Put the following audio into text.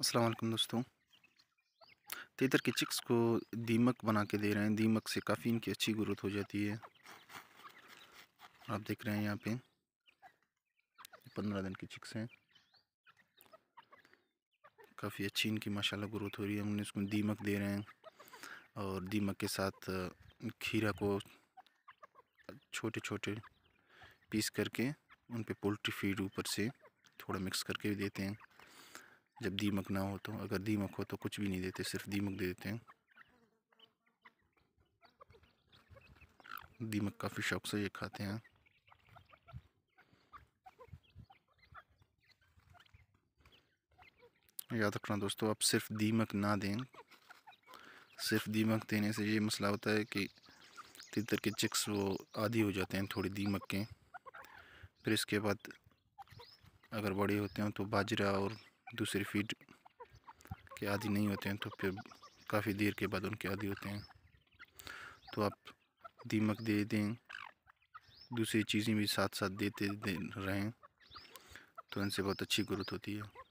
अस्सलाम वालेकुम दोस्तों तेतर तो के चिक्स को दीमक बना के दे रहे हैं दीमक से काफ़ी इनकी अच्छी ग्रोथ हो जाती है आप देख रहे हैं यहाँ पे पंद्रह दिन के चिक्स हैं काफ़ी अच्छी इनकी माशाल्लाह ग्रोथ हो रही है हमने इसको दीमक दे रहे हैं और दीमक के साथ खीरा को छोटे छोटे पीस करके उन पर पोल्ट्री फीड ऊपर से थोड़ा मिक्स करके भी देते हैं जब दीमक ना हो तो अगर दीमक हो तो कुछ भी नहीं देते सिर्फ दीमक दे देते हैं दीमक काफ़ी शौक से ये खाते हैं याद रखना दोस्तों आप सिर्फ दीमक ना दें सिर्फ दीमक देने से ये मसला होता है कि तितर के चिक्स वो आदि हो जाते हैं थोड़ी दीमक के फिर इसके बाद अगर बड़े होते हैं तो बाजरा और दूसरी फीड के आदि नहीं होते हैं तो फिर काफ़ी देर के बाद उनके आदि होते हैं तो आप दीमक दे दें दूसरी चीज़ें भी साथ साथ देते दे रहें तो इनसे बहुत अच्छी ग्रोथ होती है